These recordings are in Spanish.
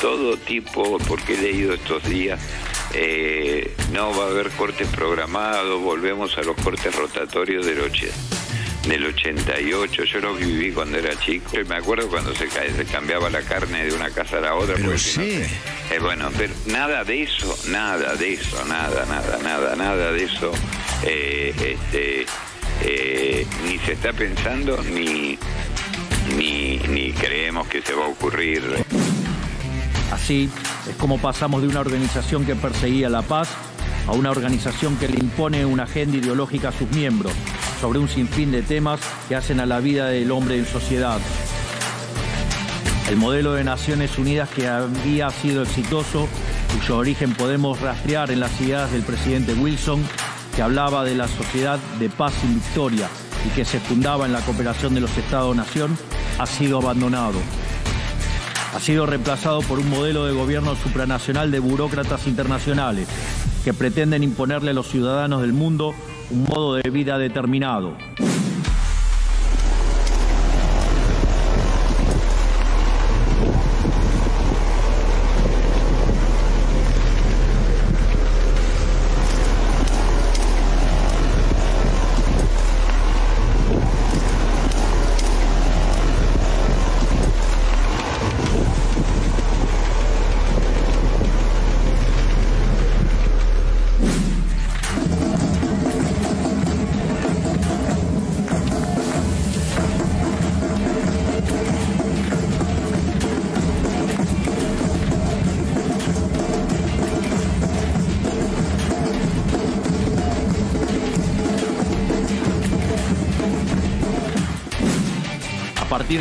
todo tipo, porque he leído estos días, eh, no va a haber cortes programados, volvemos a los cortes rotatorios del del 88, yo lo viví cuando era chico. Me acuerdo cuando se, cambiaba la carne de una casa a la otra. Pero sí. Eh, bueno, pero nada de eso, nada de eso, nada, nada, nada, nada de eso. Eh, este, ni se está pensando ni, ni creemos que se va a ocurrir. Así es como pasamos de una organización que perseguía la paz a una organización que le impone una agenda ideológica a sus miembros sobre un sinfín de temas que hacen a la vida del hombre en sociedad. El modelo de Naciones Unidas que había sido exitoso, cuyo origen podemos rastrear en las ideas del presidente Wilson, que hablaba de la sociedad de paz y victoria y que se fundaba en la cooperación de los Estados-Nación, ha sido abandonado ha sido reemplazado por un modelo de gobierno supranacional de burócratas internacionales que pretenden imponerle a los ciudadanos del mundo un modo de vida determinado,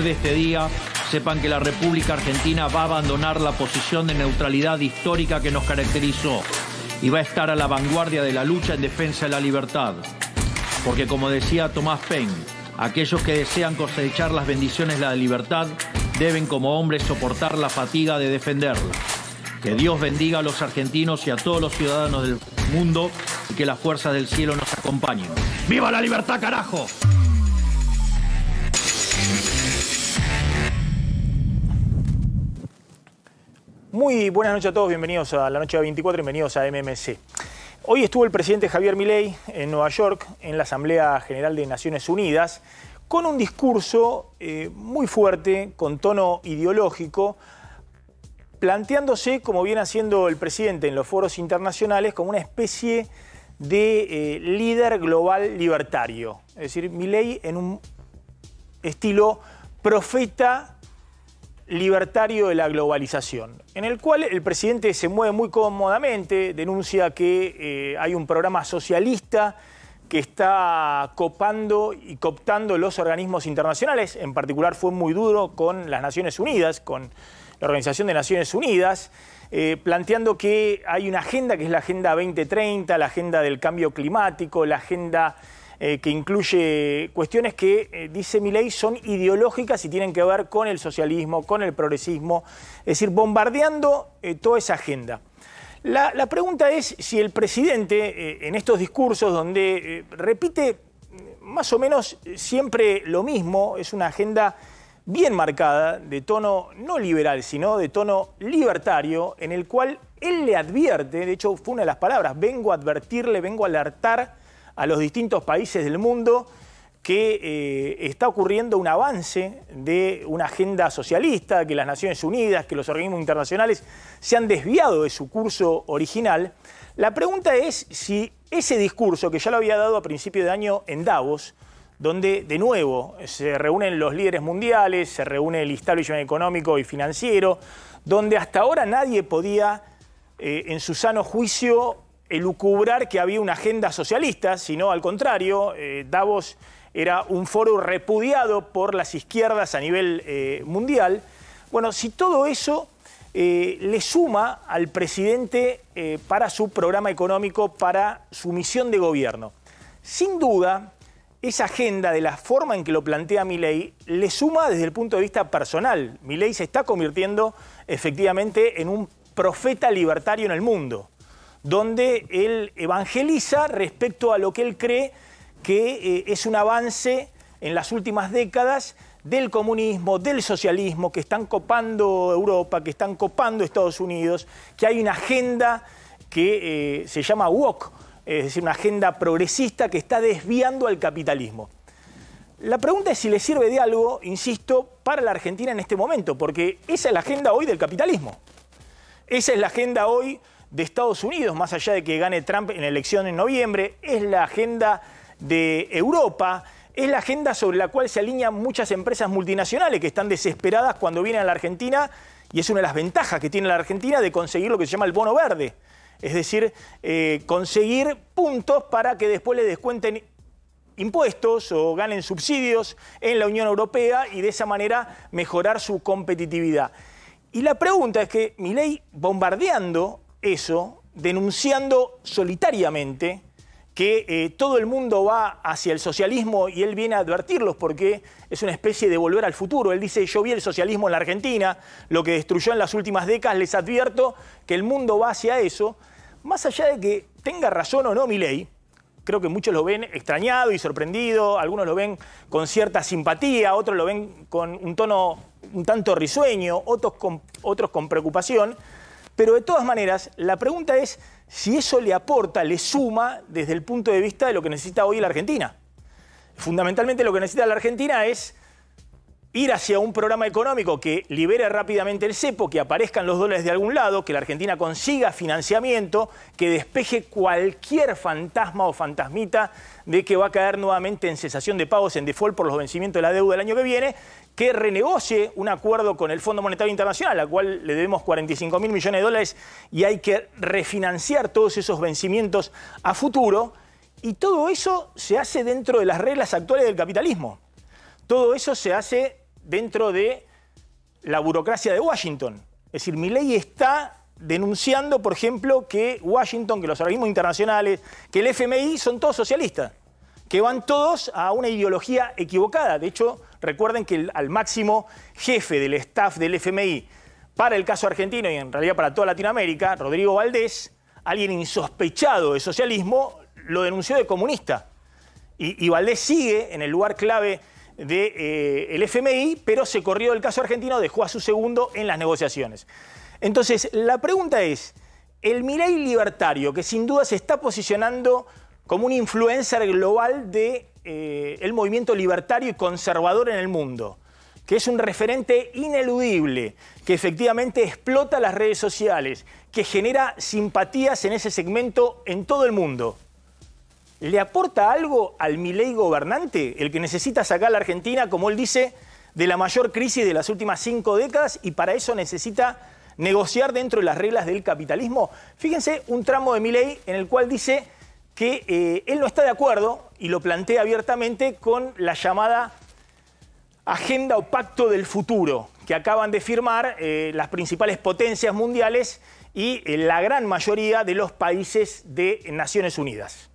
de este día sepan que la República Argentina va a abandonar la posición de neutralidad histórica que nos caracterizó y va a estar a la vanguardia de la lucha en defensa de la libertad. Porque como decía Tomás Paine, aquellos que desean cosechar las bendiciones de la libertad deben como hombres soportar la fatiga de defenderla. Que Dios bendiga a los argentinos y a todos los ciudadanos del mundo y que las fuerzas del cielo nos acompañen. ¡Viva la libertad, carajo! Muy buenas noches a todos, bienvenidos a la noche de 24, bienvenidos a MMC. Hoy estuvo el presidente Javier Milei en Nueva York, en la Asamblea General de Naciones Unidas, con un discurso eh, muy fuerte, con tono ideológico, planteándose, como viene haciendo el presidente en los foros internacionales, como una especie de eh, líder global libertario. Es decir, Milei en un estilo profeta libertario de la globalización, en el cual el presidente se mueve muy cómodamente, denuncia que eh, hay un programa socialista que está copando y cooptando los organismos internacionales, en particular fue muy duro con las Naciones Unidas, con la Organización de Naciones Unidas, eh, planteando que hay una agenda que es la Agenda 2030, la Agenda del Cambio Climático, la Agenda eh, que incluye cuestiones que, eh, dice mi son ideológicas y tienen que ver con el socialismo, con el progresismo, es decir, bombardeando eh, toda esa agenda. La, la, pregunta es si el presidente, en estos discursos donde repite más o menos siempre lo mismo, es una agenda bien marcada, de tono no liberal, sino de tono libertario, en el cual él le advierte, de hecho fue una de las palabras, vengo a advertirle, vengo a alertar a los distintos países del mundo que eh, está ocurriendo un avance de una agenda socialista, que las Naciones Unidas, que los organismos internacionales se han desviado de su curso original. La pregunta es si ese discurso, que ya lo había dado a principio de año en Davos, donde de nuevo se reúnen los líderes mundiales, se reúne el establishment económico y financiero, donde hasta ahora nadie podía, eh, en su sano juicio, elucubrar que había una agenda socialista, sino al contrario, eh, Davos era un foro repudiado por las izquierdas a nivel eh, mundial. Bueno, si todo eso eh, le suma al presidente para su programa económico, para su misión de gobierno. Sin duda, esa agenda, de la forma en que lo plantea Milei, le suma desde el punto de vista personal. Milei se está convirtiendo efectivamente en un profeta libertario en el mundo donde él evangeliza respecto a lo que él cree que eh, es un avance en las últimas décadas del comunismo, del socialismo, que están copando Europa, que están copando Estados Unidos, que hay una agenda que eh, se llama WOC, es decir, una agenda progresista que está desviando al capitalismo. La pregunta es si le sirve de algo, insisto, para la Argentina en este momento, porque esa es la agenda hoy del capitalismo. Esa es la agenda hoy de Estados Unidos, más allá de que gane Trump en la elección en noviembre, es la agenda de Europa, es la agenda sobre la cual se alinean muchas empresas multinacionales que están desesperadas cuando vienen a la Argentina, y es una de las ventajas que tiene la Argentina de conseguir lo que se llama el bono verde, es decir, eh, conseguir puntos para que después le descuenten impuestos o ganen subsidios en la Unión Europea y de esa manera mejorar su competitividad. Y la pregunta es que ley bombardeando eso denunciando solitariamente que eh, todo el mundo va hacia el socialismo y él viene a advertirlos porque es una especie de volver al futuro. Él dice, yo vi el socialismo en la Argentina, lo que destruyó en las últimas décadas, les advierto que el mundo va hacia eso. Más allá de que tenga razón o no mi ley, creo que muchos lo ven extrañado y sorprendido, algunos lo ven con cierta simpatía, otros lo ven con un tono un tanto risueño, otros otros con preocupación. Pero de todas maneras, la pregunta es si eso le aporta, le suma desde el punto de vista de lo que necesita hoy la Argentina. Fundamentalmente lo que necesita la Argentina es ir hacia un programa económico que libere rápidamente el cepo, que aparezcan los dólares de algún lado, que la Argentina consiga financiamiento, que despeje cualquier fantasma o fantasmita de que va a caer nuevamente en cesación de pagos, en default por los vencimientos de la deuda el año que viene, que renegocie un acuerdo con el Fondo Monetario Internacional, al cual le debemos 45 mil millones de dólares y hay que refinanciar todos esos vencimientos a futuro. Y todo eso se hace dentro de las reglas actuales del capitalismo. Todo eso se hace dentro de la burocracia de Washington. Es decir, mi ley está denunciando, por ejemplo, que Washington, que los organismos internacionales, que el FMI son todos socialistas, que van todos a una ideología equivocada. De hecho, recuerden que al máximo jefe del staff del FMI para el caso argentino y en realidad para toda Latinoamérica, Rodrigo Valdés, alguien insospechado de socialismo, lo denunció de comunista. y Valdés sigue en el lugar clave del de, eh, FMI, pero se corrió el caso argentino, dejó a su segundo en las negociaciones. Entonces, la pregunta es, el Milei libertario, que sin duda se está posicionando como un influencer global del de, eh, movimiento libertario y conservador en el mundo, que es un referente ineludible, que efectivamente explota las redes sociales, que genera simpatías en ese segmento en todo el mundo. ¿Le aporta algo al Milei gobernante, el que necesita sacar a la Argentina, como él dice, de la mayor crisis de las últimas cinco décadas y para eso necesita negociar dentro de las reglas del capitalismo? Fíjense un tramo de Milei en el cual dice que eh, él no está de acuerdo y lo plantea abiertamente con la llamada agenda o pacto del futuro que acaban de firmar eh, las principales potencias mundiales y eh, la gran mayoría de los países de Naciones Unidas.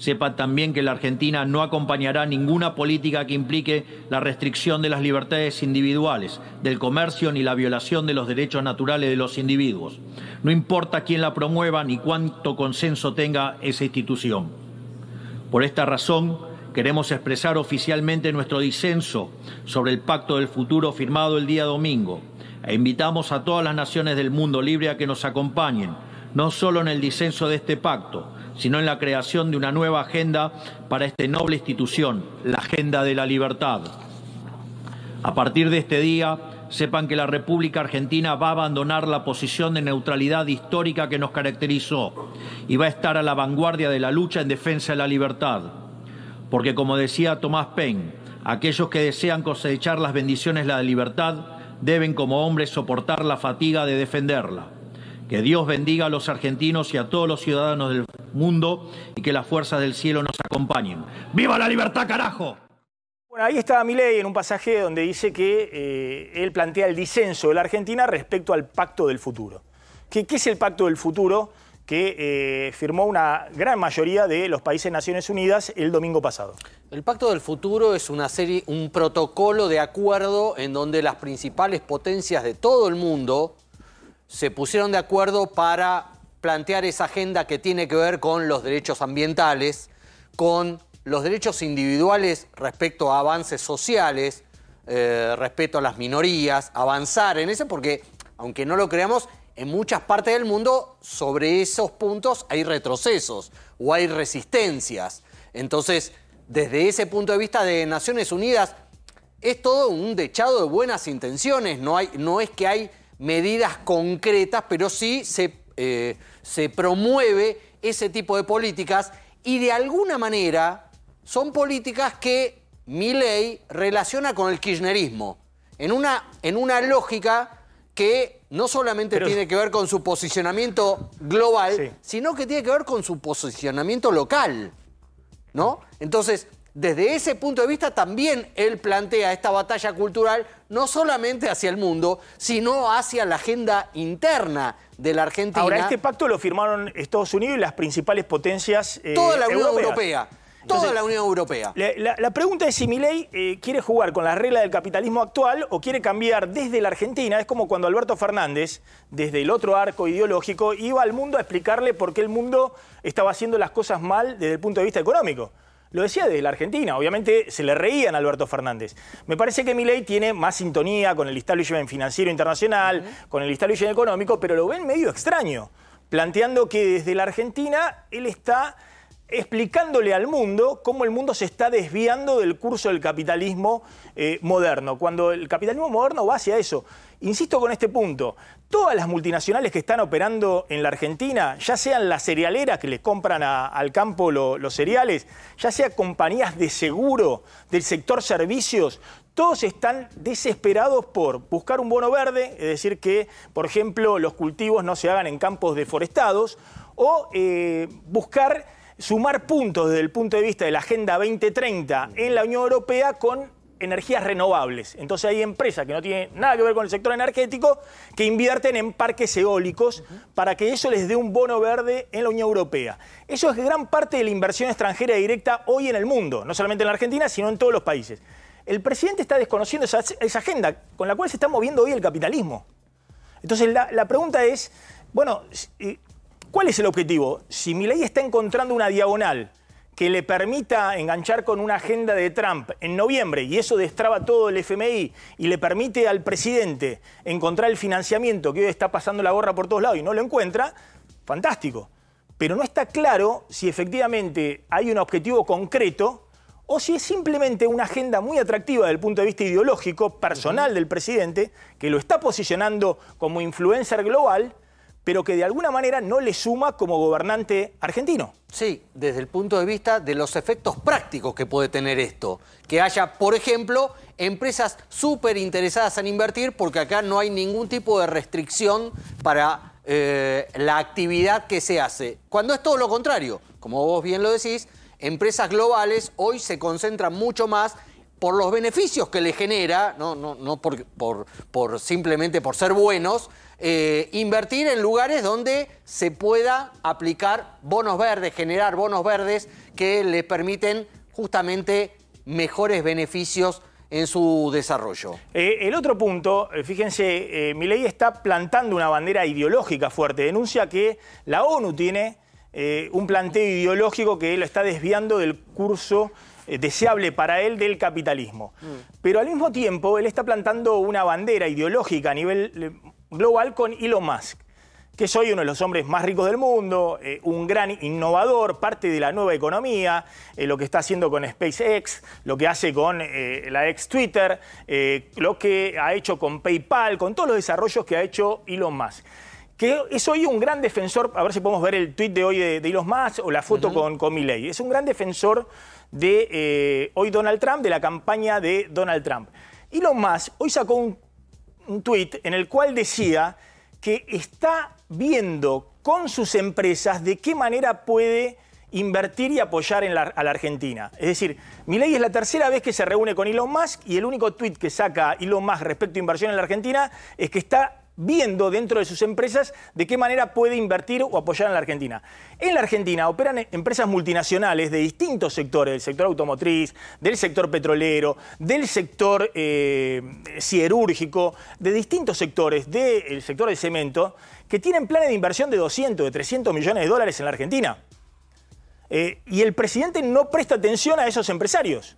Sepa también que la Argentina no acompañará ninguna política que implique la restricción de las libertades individuales, del comercio ni la violación de los derechos naturales de los individuos. No importa quién la promueva ni cuánto consenso tenga esa institución. Por esta razón, queremos expresar oficialmente nuestro disenso sobre el Pacto del Futuro firmado el día domingo e invitamos a todas las naciones del mundo libre a que nos acompañen, no solo en el disenso de este pacto, sino en la creación de una nueva agenda para esta noble institución, la Agenda de la Libertad. A partir de este día, sepan que la República Argentina va a abandonar la posición de neutralidad histórica que nos caracterizó y va a estar a la vanguardia de la lucha en defensa de la libertad. Porque, como decía Tomás Paine, aquellos que desean cosechar las bendiciones de la libertad deben, como hombres, soportar la fatiga de defenderla. Que Dios bendiga a los argentinos y a todos los ciudadanos del mundo y que las fuerzas del cielo nos acompañen. ¡Viva la libertad, carajo! Bueno, ahí está Milei en un pasaje donde dice que eh, él plantea el disenso de la Argentina respecto al pacto del futuro. ¿Qué, es el pacto del futuro que eh, firmó una gran mayoría de los países Naciones Unidas el domingo pasado? El Pacto del Futuro es una serie, un protocolo de acuerdo en donde las principales potencias de todo el mundo se pusieron de acuerdo para plantear esa agenda que tiene que ver con los derechos ambientales, con los derechos individuales respecto a avances sociales, eh, respecto a las minorías, avanzar en eso, porque aunque no lo creamos, en muchas partes del mundo sobre esos puntos hay retrocesos o hay resistencias. Entonces, desde ese punto de vista de Naciones Unidas, es todo un dechado de buenas intenciones, no, hay, no es que hay medidas concretas, pero sí se eh, se promueve ese tipo de políticas y de alguna manera son políticas que ley relaciona con el kirchnerismo, en una, en una lógica que no solamente tiene que ver con su posicionamiento global, sino que tiene que ver con su posicionamiento local. ¿No? Entonces, desde ese punto de vista también él plantea esta batalla cultural no solamente hacia el mundo, sino hacia la agenda interna de la Argentina. Ahora, este pacto lo firmaron Estados Unidos y las principales potencias. Eh, toda la Unión Europea. Toda la Unión Europea. La, pregunta es si Milei eh, quiere jugar con la regla del capitalismo actual o quiere cambiar desde la Argentina. Es como cuando Alberto Fernández, desde el otro arco ideológico, iba al mundo a explicarle por qué el mundo estaba haciendo las cosas mal desde el punto de vista económico. Lo decía desde la Argentina, obviamente se le reían a Alberto Fernández. Me parece que Milei tiene más sintonía con el establishment financiero internacional, con el establishment económico, pero lo ven medio extraño, planteando que desde la Argentina él está explicándole al mundo cómo el mundo se está desviando del curso del capitalismo eh, moderno, cuando el capitalismo moderno va hacia eso. Insisto con este punto, todas las multinacionales que están operando en la Argentina, ya sean las cerealeras que les compran al campo los cereales, ya sea compañías de seguro del sector servicios, todos están desesperados por buscar un bono verde, es decir, que, por ejemplo, los cultivos no se hagan en campos deforestados, o eh, buscar sumar puntos desde el punto de vista de la Agenda 2030 en la Unión Europea con energías renovables. Entonces hay empresas que no tienen nada que ver con el sector energético que invierten en parques eólicos para que eso les dé un bono verde en la Unión Europea. Eso es gran parte de la inversión extranjera directa hoy en el mundo, no solamente en la Argentina, sino en todos los países. El presidente está desconociendo esa, agenda con la cual se está moviendo hoy el capitalismo. Entonces la, la pregunta es, bueno, eh, ¿Cuál es el objetivo? Si ley está encontrando una diagonal que le permita enganchar con una agenda de Trump en noviembre, y eso destraba todo el FMI, y le permite al presidente encontrar el financiamiento que hoy está pasando la gorra por todos lados y no lo encuentra, fantástico. Pero no está claro si efectivamente hay un objetivo concreto o si es simplemente una agenda muy atractiva desde el punto de vista ideológico, personal del presidente, que lo está posicionando como influencer global, pero que de alguna manera no le suma como gobernante argentino. Sí, desde el punto de vista de los efectos prácticos que puede tener esto. Que haya, por ejemplo, empresas súper interesadas en invertir porque acá no hay ningún tipo de restricción para eh, la actividad que se hace. Cuando es todo lo contrario, como vos bien lo decís, empresas globales hoy se concentran mucho más por los beneficios que le genera, no, no, por simplemente por ser buenos, eh, invertir en lugares donde se pueda aplicar bonos verdes, generar bonos verdes que le permiten justamente mejores beneficios en su desarrollo. Eh, el otro punto, eh, fíjense, eh, ley está plantando una bandera ideológica fuerte. Denuncia que la ONU tiene un planteo ideológico que lo está desviando del curso deseable para él del capitalismo. Mm. Pero al mismo tiempo, él está plantando una bandera ideológica a nivel global con Elon Musk, que es hoy uno de los hombres más ricos del mundo, eh, un gran innovador, parte de la nueva economía, eh, lo que está haciendo con SpaceX, lo que hace con eh, la ex Twitter, lo que ha hecho con PayPal, con todos los desarrollos que ha hecho Elon Musk que es hoy un gran defensor, a ver si podemos ver el tweet de hoy de, Elon Musk o la foto con, con Milley, es un gran defensor de hoy Donald Trump, de la campaña de Donald Trump. Elon Musk hoy sacó un un tuit en el cual decía que está viendo con sus empresas de qué manera puede invertir y apoyar a la Argentina. Es decir, Milei es la tercera vez que se reúne con Elon Musk y el único tuit que saca Elon Musk respecto a inversión en la Argentina es que está viendo dentro de sus empresas de qué manera puede invertir o apoyar en la Argentina. En la Argentina operan empresas multinacionales de distintos sectores, del sector automotriz, del sector petrolero, del sector cirúrgico... Eh, de distintos sectores, del sector del cemento, que tienen planes de inversión de 200, de 300 millones de dólares en la Argentina. Eh, y el presidente no presta atención a esos empresarios.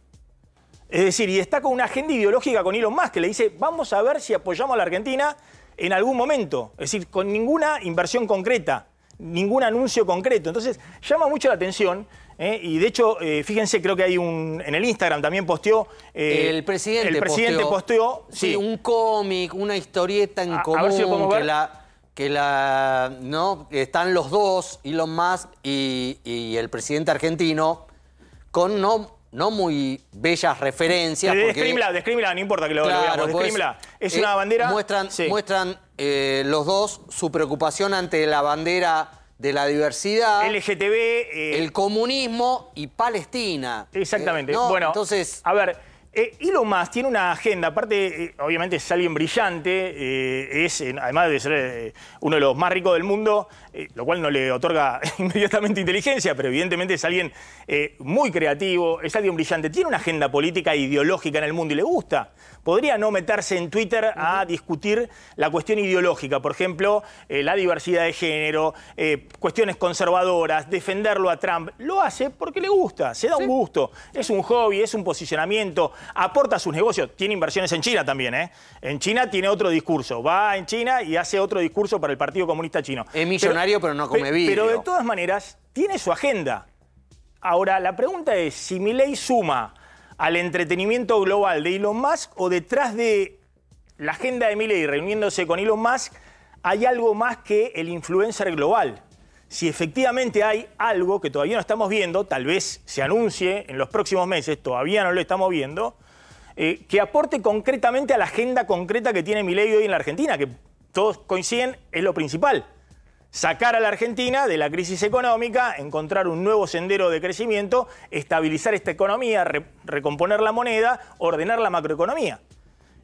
Es decir, y está con una agenda ideológica con Elon Musk que le dice, vamos a ver si apoyamos a la Argentina en algún momento, es decir, con ninguna inversión concreta, ningún anuncio concreto. Entonces, llama mucho la atención. ¿eh? Y de hecho, eh, fíjense, creo que hay un. En el Instagram también posteó. Eh, el presidente. posteó. sí, un cómic, una historieta en comercio común. Que la, que la. ¿No? Están los dos, Elon Musk y, y el presidente argentino, con no no muy bellas referencias. De no importa que lo, veamos, Es una eh, bandera... Muestran, muestran eh, los dos su preocupación ante la bandera de la diversidad. LGTB... Eh, el comunismo y Palestina. Exactamente. bueno, entonces... A ver... Y eh, lo más, tiene una agenda, aparte, eh, obviamente es alguien brillante, eh, es, además de ser uno de los más ricos del mundo, lo cual no le otorga inmediatamente inteligencia, pero evidentemente es alguien muy creativo, es alguien brillante, tiene una agenda política e ideológica en el mundo y le gusta. Podría no meterse en Twitter a discutir la cuestión ideológica, por ejemplo, la diversidad de género, cuestiones conservadoras, defenderlo a Trump. Lo hace porque le gusta, se da un gusto, es un hobby, es un posicionamiento aporta a sus negocios. Tiene inversiones en China también, ¿eh? En China tiene otro discurso. Va en China y hace otro discurso para el Partido Comunista Chino. Es millonario, pero, no come bien. Pero de todas maneras, tiene su agenda. Ahora, la pregunta es: si Milei suma al entretenimiento global de Elon Musk o detrás de la agenda de Milei reuniéndose con Elon Musk, hay algo más que el influencer global si efectivamente hay algo que todavía no estamos viendo, tal vez se anuncie en los próximos meses, todavía no lo estamos viendo, eh, que aporte concretamente a la agenda concreta que tiene Milei hoy en la Argentina, que todos coinciden es lo principal. Sacar a la Argentina de la crisis económica, encontrar un nuevo sendero de crecimiento, estabilizar esta economía, recomponer la moneda, ordenar la macroeconomía.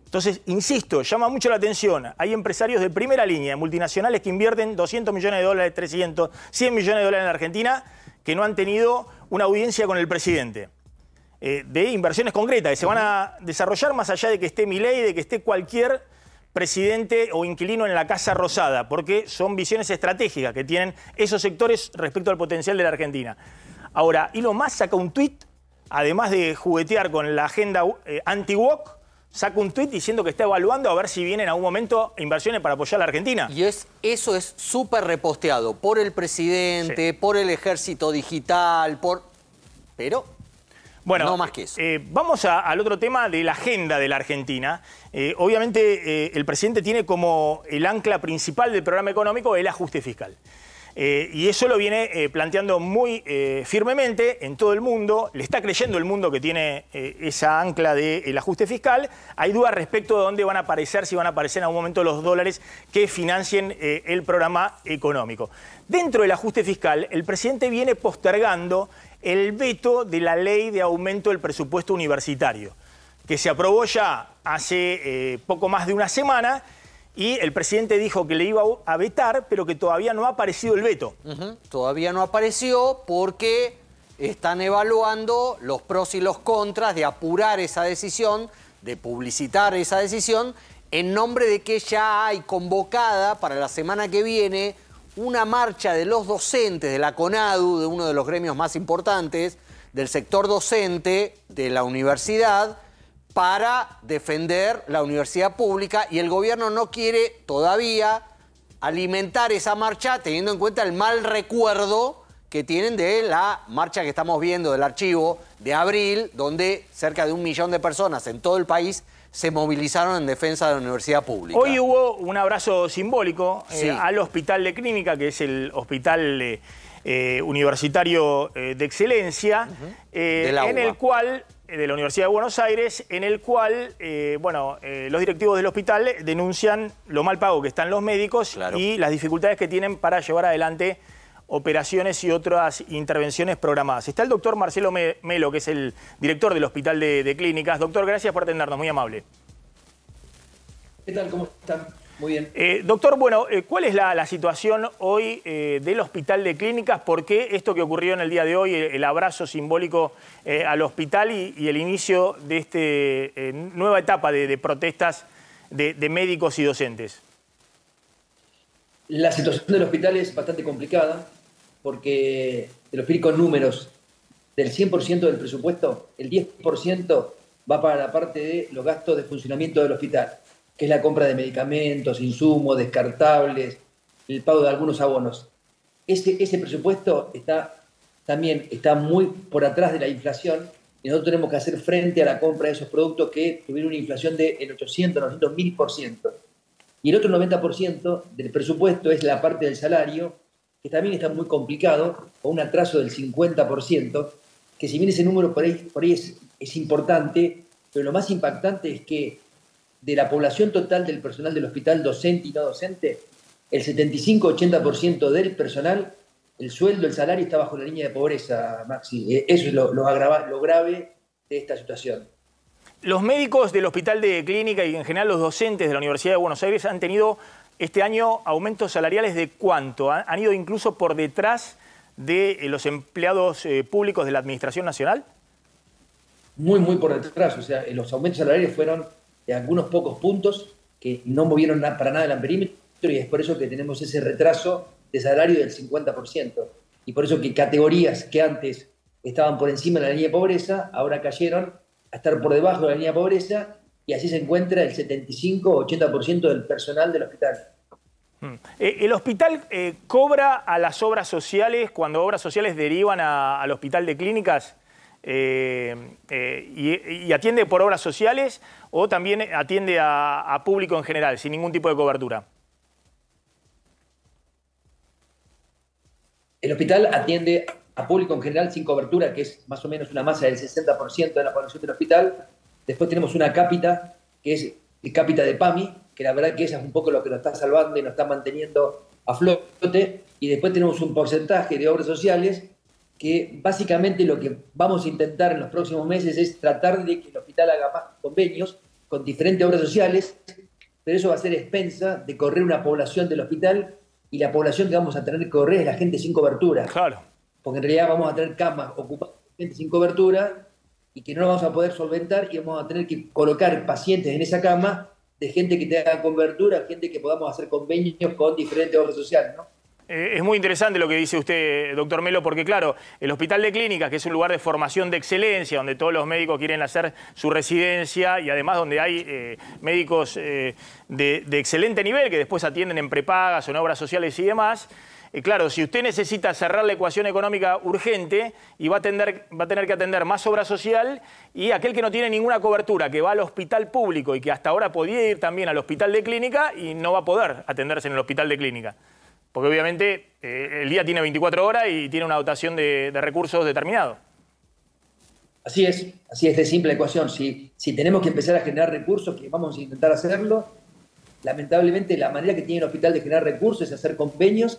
Entonces, insisto, llama mucho la atención. Hay empresarios de primera línea, multinacionales que invierten 200 millones de dólares, 300, 100 millones de dólares en la Argentina, que no han tenido una audiencia con el presidente. Eh, de inversiones concretas que se van a desarrollar más allá de que esté mi ley, de que esté cualquier presidente o inquilino en la Casa Rosada, porque son visiones estratégicas que tienen esos sectores respecto al potencial de la Argentina. Ahora, y lo más, saca un tuit, además de juguetear con la agenda eh, anti-WOC, saca un tuit diciendo que está evaluando a ver si vienen en algún momento inversiones para apoyar a la Argentina. Y es, eso es súper reposteado por el presidente, por el ejército digital, por... Pero bueno, no más que eso. Eh, vamos al otro tema de la agenda de la Argentina. Eh, obviamente eh, el presidente tiene como el ancla principal del programa económico el ajuste fiscal. Eh, y eso lo viene eh, planteando muy eh, firmemente en todo el mundo. Le está creyendo el mundo que tiene esa ancla del ajuste fiscal. Hay dudas respecto de dónde van a aparecer, si van a aparecer en algún momento los dólares que financien el programa económico. Dentro del ajuste fiscal, el presidente viene postergando el veto de la ley de aumento del presupuesto universitario, que se aprobó ya hace poco más de una semana y el presidente dijo que le iba a vetar, pero que todavía no ha aparecido el veto. Todavía no apareció porque están evaluando los pros y los contras de apurar esa decisión, de publicitar esa decisión, en nombre de que ya hay convocada para la semana que viene una marcha de los docentes de la CONADU, de uno de los gremios más importantes del sector docente de la universidad, para defender la universidad pública y el gobierno no quiere todavía alimentar esa marcha teniendo en cuenta el mal recuerdo que tienen de la marcha que estamos viendo del archivo de abril, donde cerca de un millón de personas en todo el país se movilizaron en defensa de la universidad pública. Hoy hubo un abrazo simbólico eh, al Hospital de Clínica, que es el hospital eh, eh, universitario de excelencia, en el cual eh, de la Universidad de Buenos Aires, en el cual, eh, bueno, eh, los directivos del hospital denuncian lo mal pago que están los médicos y las dificultades que tienen para llevar adelante operaciones y otras intervenciones programadas. Está el doctor Marcelo Melo, que es el director del Hospital de, de Clínicas. Doctor, gracias por atendernos, muy amable. ¿Qué tal? ¿Cómo están? Muy bien. Eh, doctor, bueno, eh, ¿cuál es la, situación hoy eh, del Hospital de Clínicas? ¿Por qué esto que ocurrió en el día de hoy, el, abrazo simbólico al hospital y, el inicio de esta nueva etapa de, protestas de, médicos y docentes? La situación del hospital es bastante complicada porque de los explico números. Del 100% del presupuesto, el 10% va para la parte de los gastos de funcionamiento del hospital que es la compra de medicamentos, insumos, descartables, el pago de algunos abonos. Ese, presupuesto está también está muy por atrás de la inflación y nosotros tenemos que hacer frente a la compra de esos productos que tuvieron una inflación del 800, 900, mil por ciento. Y el otro 90% del presupuesto es la parte del salario, que también está muy complicado, con un atraso del 50%, que si bien ese número por ahí, por ahí es, es importante, pero lo más impactante es que de la población total del personal del hospital docente y no docente, el 75-80% del personal, el sueldo, el salario está bajo la línea de pobreza, Maxi. Eh, eso es lo, agrava, lo grave de esta situación. Los médicos del Hospital de Clínica y en general los docentes de la Universidad de Buenos Aires han tenido este año aumentos salariales de cuánto? ¿Han ido incluso por detrás de eh, los empleados eh, públicos de la Administración Nacional? Muy, muy por detrás. O sea, los aumentos salariales fueron de algunos pocos puntos que no movieron para nada el amperímetro y es por eso que tenemos ese retraso de salario del 50%. Y por eso que categorías que antes estaban por encima de la línea de pobreza, ahora cayeron a estar por debajo de la línea de pobreza y así se encuentra el 75-80% o del personal del hospital. Mm. Eh, el hospital eh, cobra a las obras sociales cuando obras sociales derivan al hospital de clínicas eh, y, atiende por obras sociales o también atiende a, público en general, sin ningún tipo de cobertura? El hospital atiende a público en general sin cobertura, que es más o menos una masa del 60% de la población del hospital. Después tenemos una cápita, que es el cápita de PAMI, que la verdad que esa es un poco lo que nos está salvando y nos está manteniendo a flote. Y después tenemos un porcentaje de obras sociales que básicamente lo que vamos a intentar en los próximos meses es tratar de que el hospital haga más convenios con diferentes obras sociales, pero eso va a ser expensa de correr una población del hospital y la población que vamos a tener que correr es la gente sin cobertura. Claro. Porque en realidad vamos a tener camas ocupadas gente sin cobertura y que no lo vamos a poder solventar y vamos a tener que colocar pacientes en esa cama de gente que tenga cobertura, gente que podamos hacer convenios con diferentes obras sociales, ¿no? Eh, es muy interesante lo que dice usted, doctor Melo, porque claro, el Hospital de Clínicas, que es un lugar de formación de excelencia, donde todos los médicos quieren hacer su residencia y además donde hay eh, médicos eh, de, excelente nivel que después atienden en prepagas o en obras sociales y demás. claro, si usted necesita cerrar la ecuación económica urgente y va a, va a tener que atender más obra social y aquel que no tiene ninguna cobertura, que va al hospital público y que hasta ahora podía ir también al hospital de clínica y no va a poder atenderse en el hospital de clínica. Porque obviamente eh, el día tiene 24 horas y tiene una dotación de, recursos determinado. Así es, así es de simple ecuación. Si, si tenemos que empezar a generar recursos, que vamos a intentar hacerlo, lamentablemente la manera que tiene el hospital de generar recursos es hacer convenios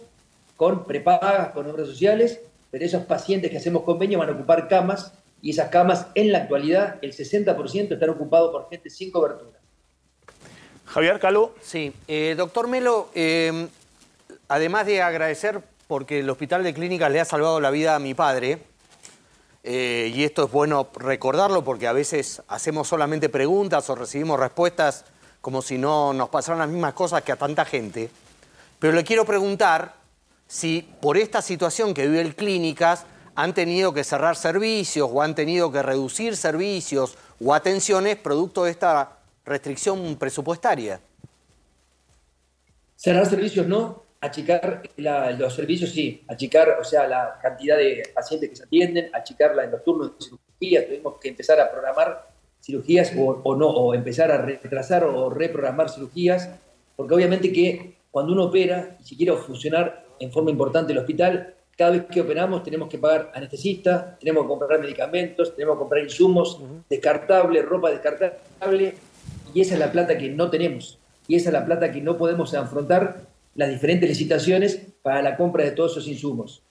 con prepagas, con obras sociales, pero esos pacientes que hacemos convenios van a ocupar camas y esas camas en la actualidad el 60% están ocupados por gente sin cobertura. Javier Caló. Sí, eh, doctor Melo, eh, además de agradecer porque el Hospital de Clínicas le ha salvado la vida a mi padre, eh, y esto es bueno recordarlo porque a veces hacemos solamente preguntas o recibimos respuestas como si no nos pasaran las mismas cosas que a tanta gente, pero le quiero preguntar si por esta situación que vive el Clínicas han tenido que cerrar servicios o han tenido que reducir servicios o atenciones producto de esta restricción presupuestaria. Cerrar servicios no, achicar los servicios, sí, achicar, o sea, la cantidad de pacientes que se atienden, achicarla en los turnos de cirugía, tuvimos que empezar a programar cirugías o, no, o empezar a retrasar o reprogramar cirugías, porque obviamente que cuando uno opera y si quiere funcionar en forma importante el hospital, cada vez que operamos tenemos que pagar anestesistas, tenemos que comprar medicamentos, tenemos que comprar insumos, descartables, ropa descartable, y esa es la plata que no tenemos, y esa es la plata que no podemos afrontar las diferentes licitaciones para la compra de todos esos insumos.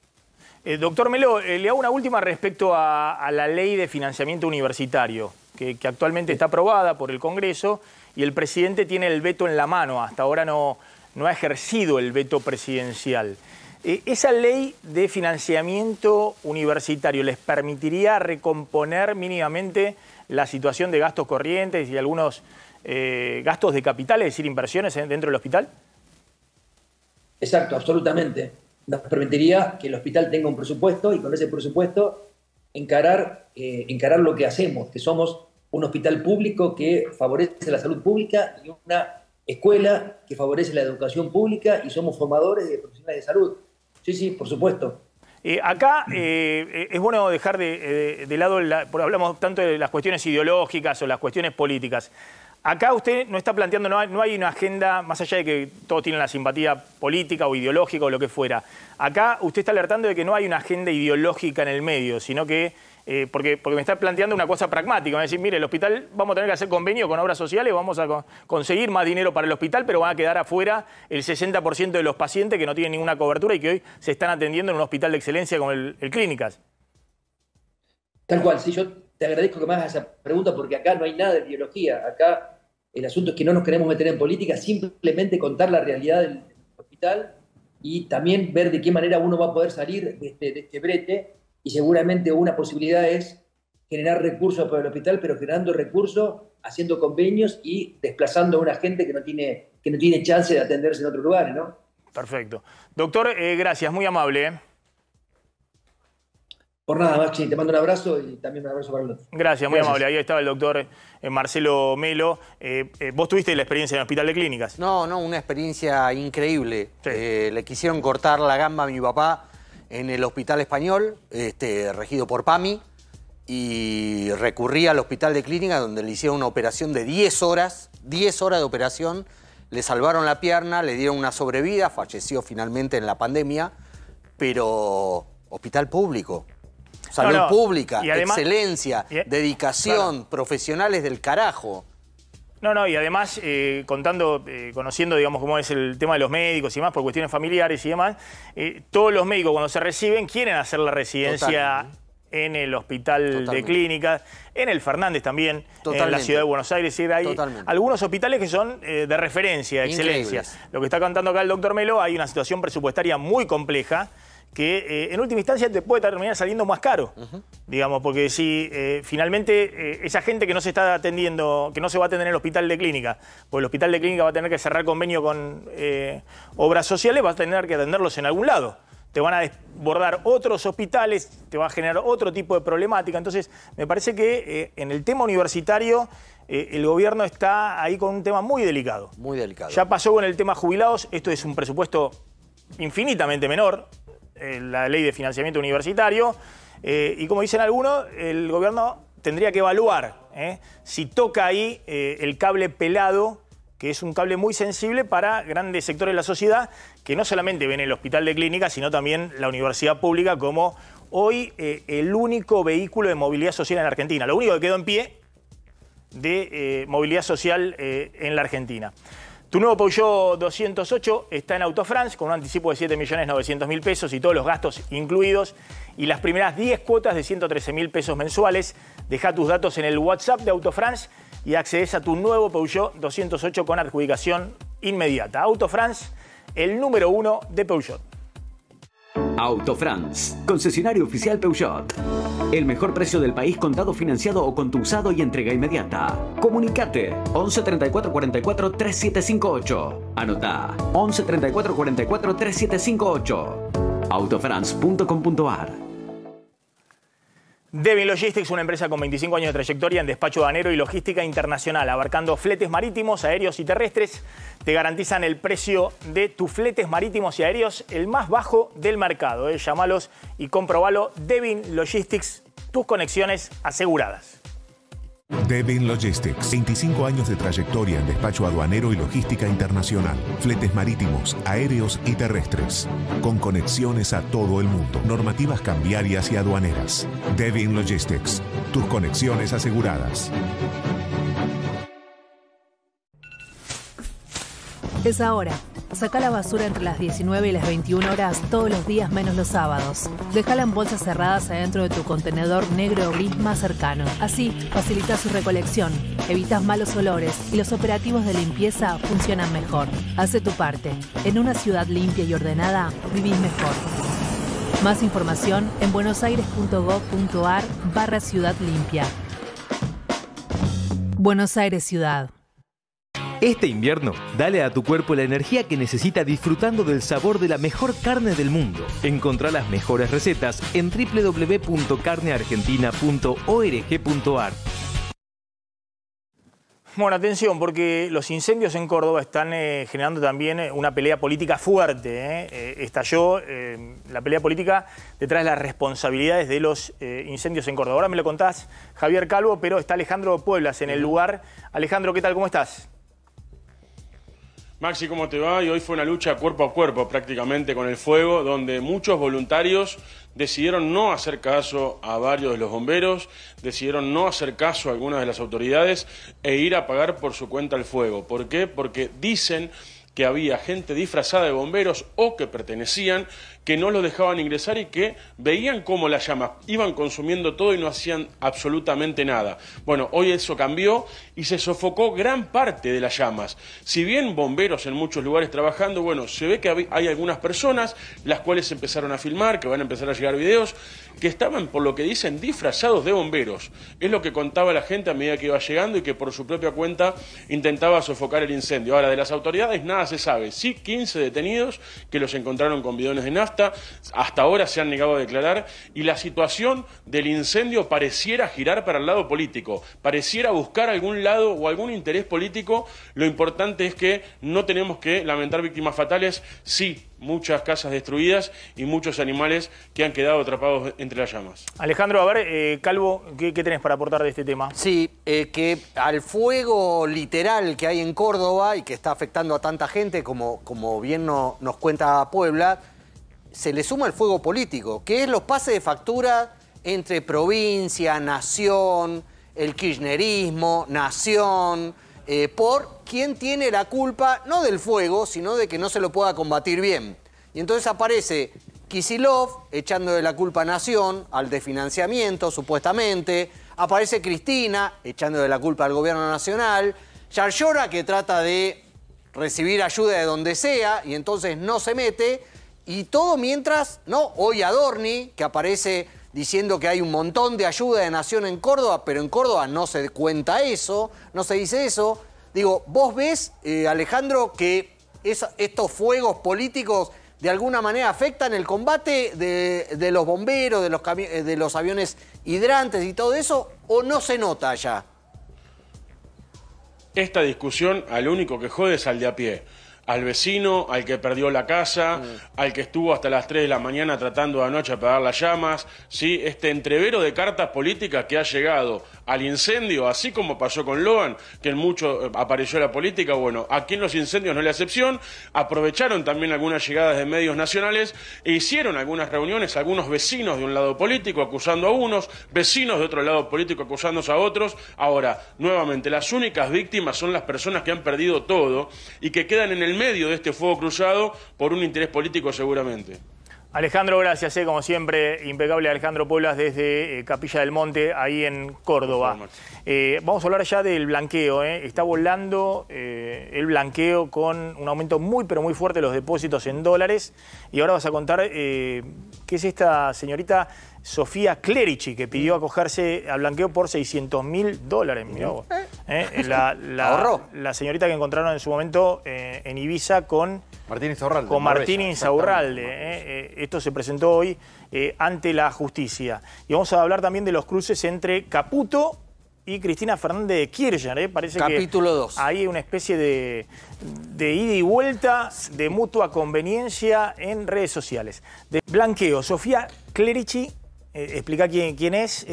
Eh, doctor Melo, eh, le hago una última respecto a, la ley de financiamiento universitario, que, actualmente está aprobada por el Congreso y el presidente tiene el veto en la mano, hasta ahora no, no ha ejercido el veto presidencial. Eh, ¿Esa ley de financiamiento universitario les permitiría recomponer mínimamente la situación de gastos corrientes y algunos gastos de capital, es decir, inversiones dentro del hospital? Exacto, absolutamente. Nos permitiría que el hospital tenga un presupuesto y con ese presupuesto encarar, eh, encarar lo que hacemos, que somos un hospital público que favorece la salud pública y una escuela que favorece la educación pública y somos formadores de profesionales de salud. Sí, sí, por supuesto. Eh, acá eh, es bueno dejar de, lado, la, hablamos tanto de las cuestiones ideológicas o las cuestiones políticas. Acá usted no está planteando, no hay, una agenda, más allá de que todos tienen la simpatía política o ideológica o lo que fuera. Acá usted está alertando de que no hay una agenda ideológica en el medio, sino que, eh, porque, porque me está planteando una cosa pragmática, me decir, mire, el hospital vamos a tener que hacer convenio con obras sociales, vamos a conseguir más dinero para el hospital, pero van a quedar afuera el 60% de los pacientes que no tienen ninguna cobertura y que hoy se están atendiendo en un hospital de excelencia como el, el Clínicas. Tal cual, sí, yo te agradezco que me hagas esa pregunta porque acá no hay nada de biología. Acá el asunto es que no nos queremos meter en política, simplemente contar la realidad del hospital y también ver de qué manera uno va a poder salir este, de este, brete. Y seguramente una posibilidad es generar recursos para el hospital, pero generando recursos, haciendo convenios y desplazando a una gente que no tiene, que no tiene chance de atenderse en otro lugar. ¿no? Perfecto. Doctor, eh, gracias, muy amable. Eh por nada, Maxi, te mando un abrazo y también un abrazo para los Gracias, muy amable. Ahí estaba el doctor eh, Marcelo Melo. Eh, eh, ¿Vos tuviste la experiencia en el hospital de clínicas? No, no, una experiencia increíble. le quisieron cortar la gamba a mi papá en el hospital español, este, regido por PAMI, y recurrí al hospital de clínicas donde le hicieron una operación de 10 horas, 10 horas de operación, le salvaron la pierna, le dieron una sobrevida, falleció finalmente en la pandemia, pero hospital público Salud pública, excelencia, e- dedicación, profesionales del carajo. No, no, y además, eh, contando, eh, conociendo, digamos, cómo es el tema de los médicos y más por cuestiones familiares y demás, eh, todos los médicos cuando se reciben quieren hacer la residencia en el hospital de clínicas, en el Fernández también, en la ciudad de Buenos Aires. ahí algunos hospitales que son de referencia, de excelencia. Lo que está contando acá el doctor Melo, hay una situación presupuestaria muy compleja que eh, en última instancia te puede terminar saliendo más caro, digamos, porque si eh, finalmente eh, esa gente que no se está atendiendo, que no se va a atender en el hospital de clínica, porque el hospital de clínica va a tener que cerrar convenio con obras sociales, va a tener que atenderlos en algún lado. Te van a desbordar otros hospitales, te va a generar otro tipo de problemática. Entonces, me parece que en el tema universitario el gobierno está ahí con un tema muy delicado. Muy delicado. Ya pasó con el tema jubilados, esto es un presupuesto infinitamente menor, la ley de financiamiento universitario. Eh, y como dicen algunos, el gobierno tendría que evaluar eh, si toca ahí eh, el cable pelado que es un cable muy sensible para grandes sectores de la sociedad que no solamente ven el hospital de clínica, sino también la universidad pública como hoy el único vehículo de movilidad social en Argentina, lo único que quedó en pie de movilidad social en la Argentina. Tu nuevo Peugeot 208 está en AutoFrance con un anticipo de 7.900.000 pesos y todos los gastos incluidos y las primeras 10 cuotas de 113.000 pesos mensuales. Deja tus datos en el WhatsApp de AutoFrance y accedes a tu nuevo Peugeot 208 con adjudicación inmediata. AutoFrance, el número uno de Peugeot. AutoFrance, concesionario oficial Peugeot. El mejor precio del país contado financiado o con tu usado y entrega inmediata. Comunicate 11 34 44 3758. Anota 11 34 44 3758. autofrance.com.ar Devin Logistics, una empresa con 25 años de trayectoria en despacho aduanero y logística internacional, abarcando fletes marítimos, aéreos y terrestres te garantizan el precio de tus fletes marítimos y aéreos, el más bajo del mercado. Eh. Llámalos y comprobalo. Devin Logistics, tus conexiones aseguradas. Devin Logistics, 25 años de trayectoria en despacho aduanero y logística internacional, fletes marítimos, aéreos y terrestres, con conexiones a todo el mundo, normativas cambiarias y aduaneras. Devin Logistics, tus conexiones aseguradas. Es ahora. Saca la basura entre las 19 y las 21 horas todos los días menos los sábados. Deja en bolsas cerradas adentro de tu contenedor negro o gris más cercano. Así facilitas su recolección, evitas malos olores y los operativos de limpieza funcionan mejor. Hace tu parte. En una ciudad limpia y ordenada, vivís mejor. Más información en buenosaires.gov.ar barra Ciudad Limpia. Buenos Aires Ciudad. Este invierno, dale a tu cuerpo la energía que necesita disfrutando del sabor de la mejor carne del mundo. Encontrá las mejores recetas en www.carneargentina.org.ar. Bueno, atención, porque los incendios en Córdoba están eh, generando también eh, una pelea política fuerte. Eh. estalló la pelea política detrás de las responsabilidades de los incendios en Córdoba. Ahora me lo contás, Javier Calvo, pero está Alejandro Pueblas en el lugar. Alejandro, ¿qué tal? ¿Cómo estás? Maxi, ¿cómo te va? Y hoy fue una lucha cuerpo a cuerpo prácticamente con el fuego, donde muchos voluntarios decidieron no hacer caso a varios de los bomberos, decidieron no hacer caso a algunas de las autoridades e ir a pagar por su cuenta el fuego. ¿Por qué? Porque dicen que había gente disfrazada de bomberos o que pertenecían que no los dejaban ingresar y que veían cómo las llamas iban consumiendo todo y no hacían absolutamente nada. Bueno, hoy eso cambió y se sofocó gran parte de las llamas. Si bien bomberos en muchos lugares trabajando, bueno, se ve que hay algunas personas, las cuales empezaron a filmar, que van a empezar a llegar videos, que estaban, por lo que dicen, disfrazados de bomberos. Es lo que contaba la gente a medida que iba llegando y que por su propia cuenta intentaba sofocar el incendio. Ahora, de las autoridades nada se sabe. Sí, 15 detenidos que los encontraron con bidones de nafta hasta, ahora se han negado a declarar, y la situación del incendio pareciera girar para el lado político, pareciera buscar algún lado o algún interés político. Lo importante es que no tenemos que lamentar víctimas fatales, sí, muchas casas destruidas y muchos animales que han quedado atrapados entre las llamas. Alejandro, a ver, eh, Calvo, ¿qué, tenés para aportar de este tema? Sí, eh, que al fuego literal que hay en Córdoba y que está afectando a tanta gente, como, bien nos cuenta Puebla, se le suma el fuego político, que es los pases de factura entre provincia, nación, el kirchnerismo, nación, eh, por quien tiene la culpa, no del fuego, sino de que no se lo pueda combatir bien. Y entonces aparece Kisilov echando de la culpa a Nación al desfinanciamiento, supuestamente. Aparece Cristina echando de la culpa al gobierno nacional. Yarlora que trata de recibir ayuda de donde sea y entonces no se mete. Y todo mientras, ¿no? Hoy Adorni, que aparece diciendo que hay un montón de ayuda de nación en Córdoba, pero en Córdoba no se cuenta eso, no se dice eso. Digo, vos ves, eh, Alejandro, que estos fuegos políticos de alguna manera afectan el combate de, los bomberos, de los, eh, de los aviones hidrantes y todo eso, o no se nota allá? Esta discusión al único que jode es al de a pie al vecino, al que perdió la casa, mm. al que estuvo hasta las 3 de la mañana tratando de anoche apagar las llamas, ¿sí? este entrevero de cartas políticas que ha llegado al incendio, así como pasó con Loan, que en mucho eh, apareció la política, bueno, aquí en los incendios no es la excepción, aprovecharon también algunas llegadas de medios nacionales e hicieron algunas reuniones, algunos vecinos de un lado político acusando a unos, vecinos de otro lado político acusándose a otros. Ahora, nuevamente, las únicas víctimas son las personas que han perdido todo y que quedan en el medio de este fuego cruzado por un interés político seguramente. Alejandro, gracias, eh, como siempre, impecable Alejandro Pueblas desde eh, Capilla del Monte, ahí en Córdoba. Eh, vamos a hablar ya del blanqueo, está volando el blanqueo con un aumento muy pero muy fuerte de los depósitos en dólares y ahora vas a contar qué es esta señorita Sofía Clerici que pidió mm. acogerse al blanqueo por 600 mil dólares, mirá la, señorita que encontraron en su momento en Ibiza con Martín Insaurralde. Con Martín Insaurralde. Eh, eh, esto se presentó hoy eh, ante la justicia. Y vamos a hablar también de los cruces entre Caputo y Cristina Fernández de Kirchner. Capítulo 2. Ahí hay una especie de, ida y vuelta, de mutua conveniencia en redes sociales. De blanqueo, Sofía Clerici, explica quién, quién es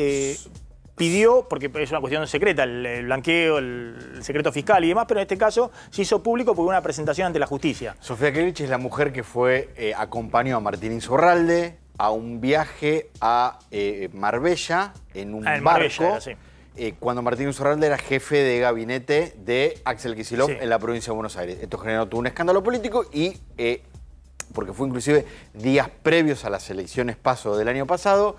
pidió, porque es una cuestión secreta, el, blanqueo, el, secreto fiscal y demás, pero en este caso se hizo público por una presentación ante la justicia. Sofía Kelich es la mujer que fue, eh, acompañó a Martín Insorralde a un viaje a eh, Marbella en un ah, barco. Eh, cuando Martín Insorralde era jefe de gabinete de Axel Kicillof en la provincia de Buenos Aires. Esto generó todo un escándalo político y porque fue inclusive días previos a las elecciones paso del año pasado,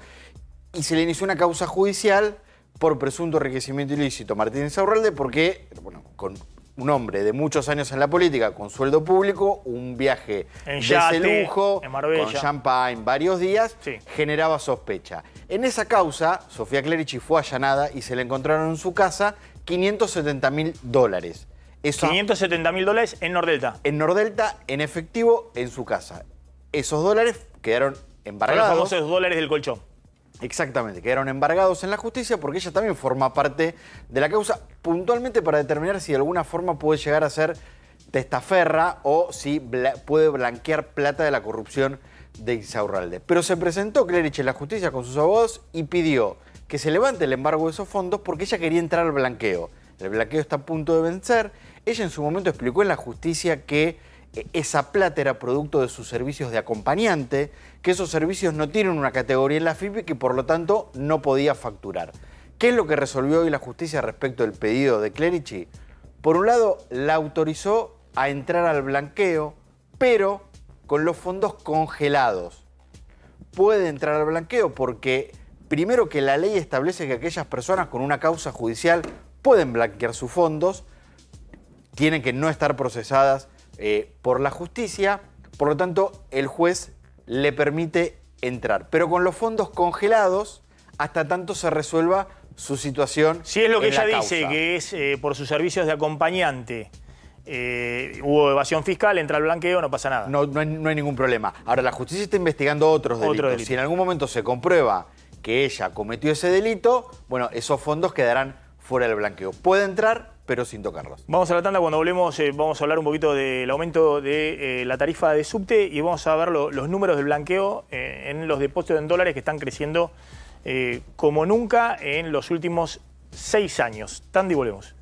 y se le inició una causa judicial por presunto enriquecimiento ilícito Martín Saurralde porque, bueno, con un hombre de muchos años en la política, con sueldo público, un viaje de ese lujo, en con champagne, varios días, generaba sospecha. En esa causa, Sofía Clerici fue allanada y se le encontraron en su casa 570 mil dólares. 570 mil dólares en Nordelta. En Nordelta, en efectivo, en su casa. Esos dólares quedaron embargados. Los famosos dólares del colchón. Exactamente, quedaron embargados en la justicia porque ella también forma parte de la causa, puntualmente para determinar si de alguna forma puede llegar a ser testaferra o si puede blanquear plata de la corrupción de Isaurralde. Pero se presentó Clerich en la justicia con sus abogados y pidió que se levante el embargo de esos fondos porque ella quería entrar al blanqueo. El blanqueo está a punto de vencer. Ella en su momento explicó en la justicia que e-, esa plata era producto de sus servicios de acompañante, que esos servicios no tienen una categoría en la FIP y que por lo tanto no podía facturar. ¿Qué es lo que resolvió hoy la justicia respecto del pedido de Clerici? Por un lado, la autorizó a entrar al blanqueo, pero con los fondos congelados. Puede entrar al blanqueo porque, primero que la ley establece que aquellas personas con una causa judicial pueden blanquear sus fondos, tienen que no estar procesadas eh, por la justicia, por lo tanto el juez le permite entrar, pero con los fondos congelados hasta tanto se resuelva su situación. Si es lo que ella dice, que es eh, por sus servicios de acompañante. Eh, hubo evasión fiscal, entra el blanqueo, no pasa nada. No, no, hay, ningún problema. Ahora, la justicia está investigando otros delitos. Si en algún momento se comprueba que ella cometió ese delito, bueno, esos fondos quedarán fuera del blanqueo. Puede entrar, pero sin tocarlos. Vamos a la tanda, cuando volvemos eh, vamos a hablar un poquito del aumento de eh, la tarifa de subte y vamos a ver los números del blanqueo eh, en los depósitos en dólares que están creciendo como nunca en los últimos seis años. Tandy, y volvemos.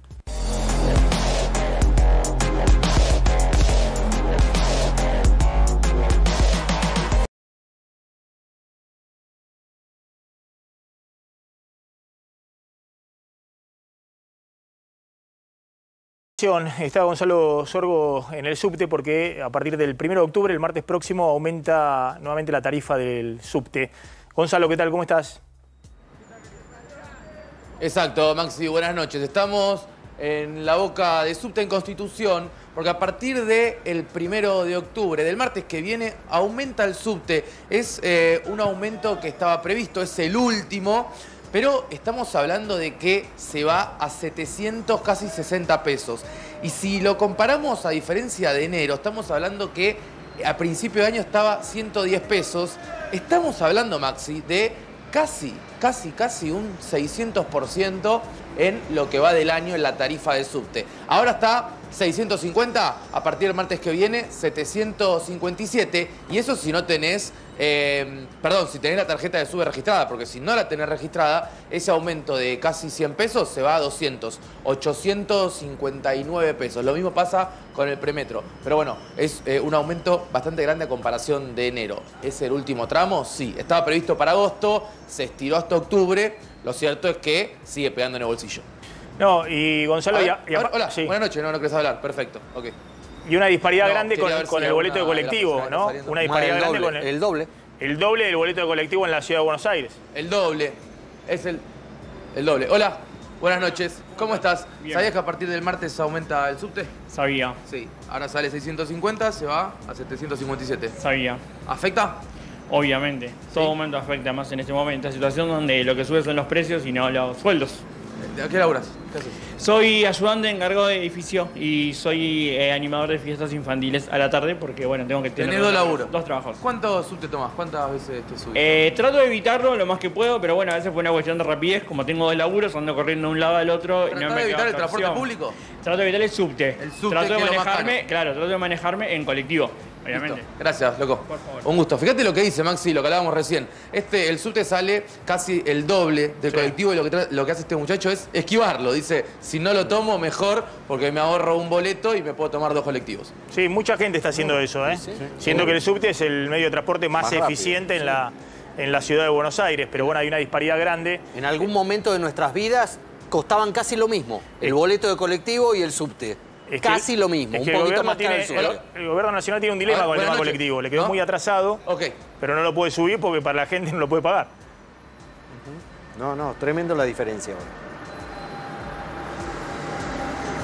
está Gonzalo Sorgo en el subte porque a partir del 1 de octubre, el martes próximo, aumenta nuevamente la tarifa del subte. Gonzalo, ¿qué tal? ¿Cómo estás? Exacto, Maxi, buenas noches. Estamos en la boca de subte en Constitución porque a partir del 1 de octubre, del martes que viene, aumenta el subte. Es eh, un aumento que estaba previsto, es el último. Pero estamos hablando de que se va a 700, casi 60 pesos. Y si lo comparamos a diferencia de enero, estamos hablando que a principio de año estaba 110 pesos. Estamos hablando, Maxi, de casi, casi, casi un 600% en lo que va del año en la tarifa de subte. Ahora está 650, a partir del martes que viene 757, y eso si no tenés Em, perdón, si tenés la tarjeta de SUBE registrada, porque si no la tenés registrada, ese aumento de casi 100 pesos se va a 200, 859 pesos. Lo mismo pasa con el premetro. Pero bueno, es eh, un aumento bastante grande a comparación de enero. ¿Es el último tramo? Sí. Estaba previsto para agosto, se estiró hasta octubre. Lo cierto es que sigue pegando en el bolsillo. No, y Gonzalo... hola, buenas noches, no, no querés hablar, perfecto, ok. Y una disparidad grande con, el boleto de colectivo, ¿no? Una disparidad grande con el, el doble. El doble del boleto de colectivo en la ciudad de Buenos Aires. El doble. Es el, el doble. Hola, buenas noches. ¿Cómo estás? ¿Sabías que a partir del martes aumenta el subte? Sabía. Sí. Ahora sale 650, se va a 757. Sabía. ¿Afecta? Obviamente. Todo momento aumento afecta más en este momento. esta situación donde lo que sube son los precios y no los sueldos. ¿A qué laburas? Soy ayudante encargado de edificio y soy eh, animador de fiestas infantiles a la tarde porque, bueno, tengo que tener dos laburos. Dos trabajos. ¿Cuántos subte tomas? ¿Cuántas veces te subte? Eh, trato de evitarlo lo más que puedo, pero bueno, a veces fue una cuestión de rapidez. Como tengo dos laburos, ando corriendo de un lado al otro. y no de evitar el transporte público? Trato de evitar el subte. trato de manejarme, Claro, trato de manejarme en colectivo. Gracias, loco. Un gusto. Fíjate lo que dice Maxi, lo que hablábamos recién. Este, el subte sale casi el doble del colectivo y lo que, hace este muchacho es esquivarlo. Dice, si no lo tomo, mejor porque me ahorro un boleto y me puedo tomar dos colectivos. Sí, mucha gente está haciendo eso. ¿eh? que el subte es el medio de transporte más, eficiente en la en la ciudad de Buenos Aires, pero bueno, hay una disparidad grande. En algún momento de nuestras vidas costaban casi lo mismo, el eh. boleto de colectivo y el subte. Es Casi lo mismo, un poquito más tiene, el, el, gobierno nacional tiene un dilema ah, con el tema colectivo. Le quedó muy atrasado, pero no lo puede subir porque para la gente no lo puede pagar. No, no, tremendo la diferencia.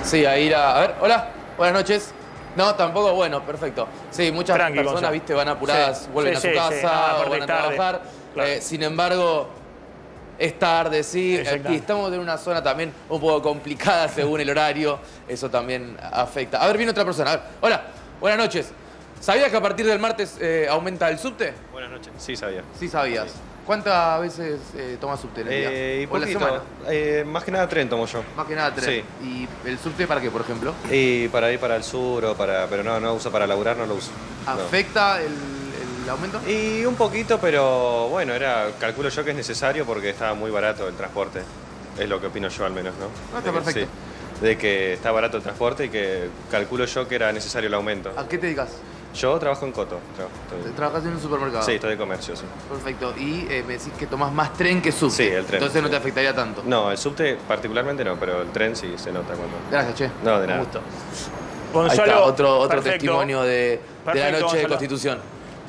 Sí, ahí la A ver, hola, buenas noches. No, tampoco, bueno, perfecto. Sí, muchas personas, viste, van apuradas, ah, vuelven a su casa, o van a trabajar. Eh, sin embargo, es tarde, sí. Eh, Aquí estamos en una zona también un poco complicada según el horario. Eso también afecta. A ver, viene otra persona. A Hola, buenas noches. ¿Sabías que a partir del martes eh, aumenta el subte? Buenas noches, sí sabía. Sí sabías. ¿Cuántas veces eh, toma tomas subte en el día? semana? más que nada tren tomo yo. Más que nada tren. ¿Y el subte para qué, por ejemplo? Y para ir para el sur o para... Pero no, no uso para laburar, no lo uso. ¿Afecta el el aumento? Y un poquito, pero bueno, era calculo yo que es necesario porque estaba muy barato el transporte. Es lo que opino yo al menos, ¿no? Ah, está de perfecto. Que, de que está barato el transporte y que calculo yo que era necesario el aumento. ¿A qué te dedicas? Yo trabajo en Coto. ¿Trabajas en un supermercado? Sí, estoy de comercio, sí. Perfecto. Y eh, me decís que tomas más tren que subte. Sí, el tren. Entonces no te afectaría tanto. No, el subte particularmente no, pero el tren sí se nota cuando. Gracias, che. No, de nada. Un gusto. otro, otro testimonio de, la noche de Constitución.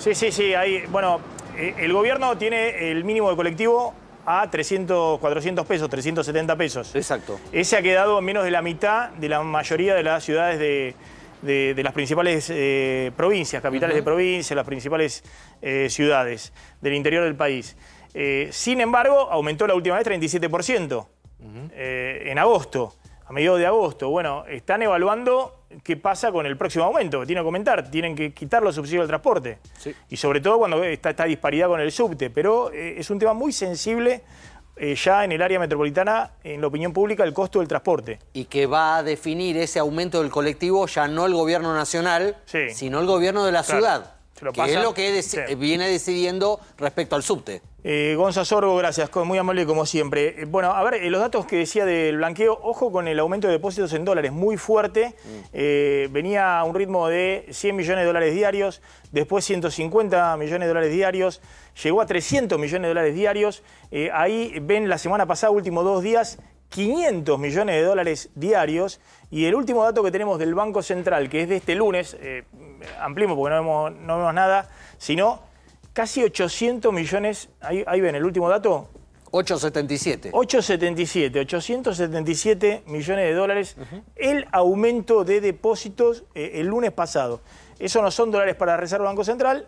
Sí, sí, sí. Hay, bueno, eh, el gobierno tiene el mínimo de colectivo a 300, 400 pesos, 370 pesos. Exacto. Ese ha quedado menos de la mitad de la mayoría de las ciudades de, las principales eh, provincias, capitales de provincia, las principales eh, ciudades del interior del país. sin embargo, aumentó la última vez 37% en agosto, a mediados de agosto. Bueno, están evaluando qué pasa con el próximo aumento, que tiene que comentar, tienen que quitar los subsidios del transporte. Y sobre todo cuando está esta disparidad con el subte, pero eh, es un tema muy sensible eh, ya en el área metropolitana, en la opinión pública, el costo del transporte. Y que va a definir ese aumento del colectivo ya no el gobierno nacional, sino el gobierno de la ciudad que es lo que eh, viene decidiendo respecto al subte. Eh, Gonza Sorgo, gracias, muy amable como siempre. Eh, bueno, a ver, eh, los datos que decía del blanqueo, ojo con el aumento de depósitos en dólares, muy fuerte, mm. venía a un ritmo de 100 millones de dólares diarios, después 150 millones de dólares diarios, llegó a 300 millones de dólares diarios, ahí ven la semana pasada, últimos dos días, 500 millones de dólares diarios, y el último dato que tenemos del Banco Central, que es de este lunes, eh, porque no vemos, nada, sino casi 800 millones, ahí, ven el último dato, 877. 877, 877 millones de dólares el aumento de depósitos eh, el lunes pasado. Eso no son dólares para reserva Banco Central,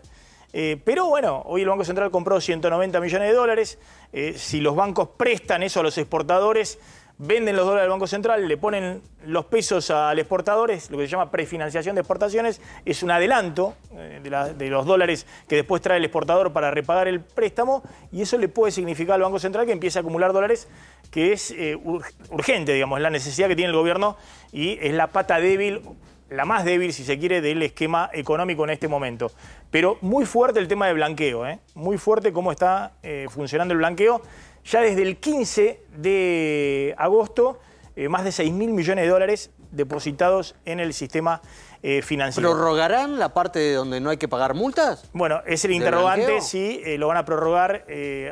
eh, pero bueno, hoy el Banco Central compró 190 millones de dólares. Eh, si los bancos prestan eso a los exportadores, venden los dólares al Banco Central, le ponen los pesos al exportador, es lo que se llama prefinanciación de exportaciones, es un adelanto eh, de, los dólares que después trae el exportador para repagar el préstamo y eso le puede significar al Banco Central que empiece a acumular dólares, que es eh, urgente, digamos, es la necesidad que tiene el gobierno y es la pata débil la más débil, si se quiere, del esquema económico en este momento. Pero muy fuerte el tema de blanqueo, ¿eh? muy fuerte cómo está funcionando el blanqueo ya desde el 15 de agosto, eh, más de 6 mil millones de dólares depositados en el sistema eh, financiero. ¿Prorrogarán la parte de donde no hay que pagar multas? Bueno, es el interrogante si eh, lo van a prorrogar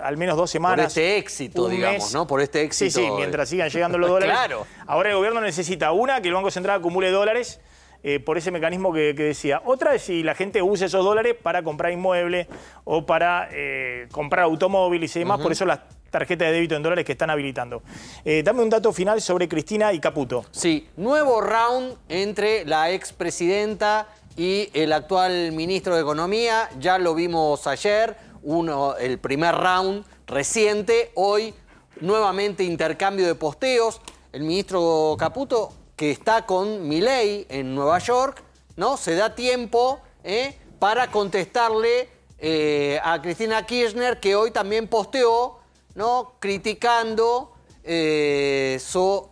al menos dos semanas. Por este éxito, digamos, ¿no? Por este éxito. Sí, sí, mientras sigan llegando los dólares. claro. Ahora el gobierno necesita una, que el Banco Central acumule dólares. por ese mecanismo que, decía. Otra es si la gente usa esos dólares para comprar inmueble o para comprar automóviles y demás. Por eso las tarjeta de débito en dólares que están habilitando. Eh, dame un dato final sobre Cristina y Caputo. Sí, nuevo round entre la expresidenta y el actual ministro de Economía. Ya lo vimos ayer, el primer round reciente. Hoy, nuevamente intercambio de posteos. El ministro Caputo, que está con Milei en Nueva York, ¿no? Se da tiempo ¿eh? para contestarle eh, a Cristina Kirchner, que hoy también posteó ¿no? criticando eh,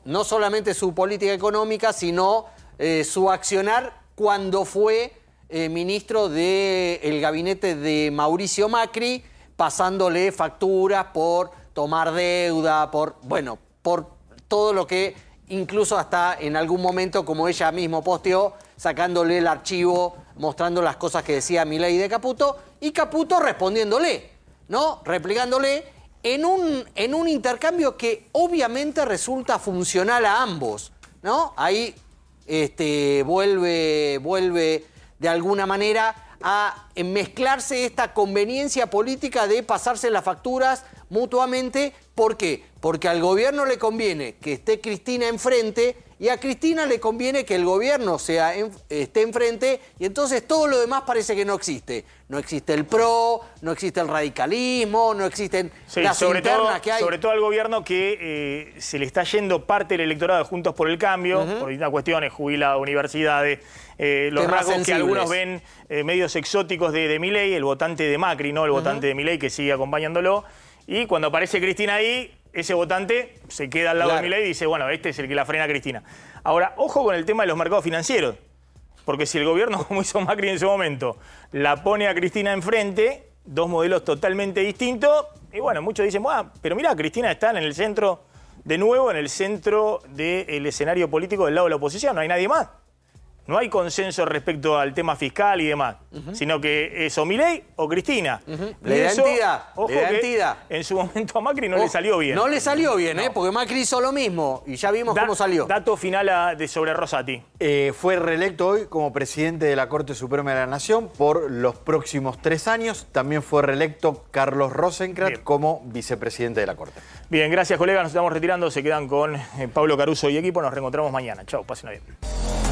no solamente su política económica, sino eh, su accionar cuando fue eh, ministro del gabinete de Mauricio Macri, pasándole facturas por tomar deuda, por, bueno, por todo lo que incluso hasta en algún momento, como ella mismo posteó, sacándole el archivo, mostrando las cosas que decía Milei de Caputo, y Caputo respondiéndole, ¿no? Replicándole en un, en un intercambio que obviamente resulta funcional a ambos, ¿no? Ahí este, vuelve, vuelve de alguna manera a mezclarse esta conveniencia política de pasarse las facturas mutuamente. ¿Por qué? Porque al gobierno le conviene que esté Cristina enfrente y a Cristina le conviene que el gobierno sea esté enfrente y entonces todo lo demás parece que no existe no existe el PRO, no existe el radicalismo, no existen las internas que hay. Sobre todo al gobierno que eh, se le está yendo parte del electorado de Juntos por el Cambio, por distintas cuestiones, jubilados, universidades, eh, los rasgos que algunos ven eh, medios exóticos de, de el votante de Macri, ¿no? El votante de Miley que sigue acompañándolo. Y cuando aparece Cristina ahí, ese votante se queda al lado de Miley y dice, bueno, este es el que la frena a Cristina. Ahora, ojo con el tema de los mercados financieros. Porque si el gobierno, como hizo Macri en su momento, la pone a Cristina enfrente, dos modelos totalmente distintos, y bueno, muchos dicen, pero mira, Cristina está en el centro, de nuevo, en el centro del escenario político del lado de la oposición, no hay nadie más no hay consenso respecto al tema fiscal y demás, sino que es o Milei o Cristina. En su momento a Macri no le salió bien. No le salió bien, ¿eh? porque Macri hizo lo mismo y ya vimos cómo salió. Dato final de sobre Rosati. Eh, fue reelecto hoy como presidente de la Corte Suprema de la Nación por los próximos tres años. También fue reelecto Carlos Rosencrat como vicepresidente de la Corte. Bien, gracias colega, nos estamos retirando. Se quedan con eh, Pablo Caruso y equipo. Nos reencontramos mañana. Chao, pasen bien.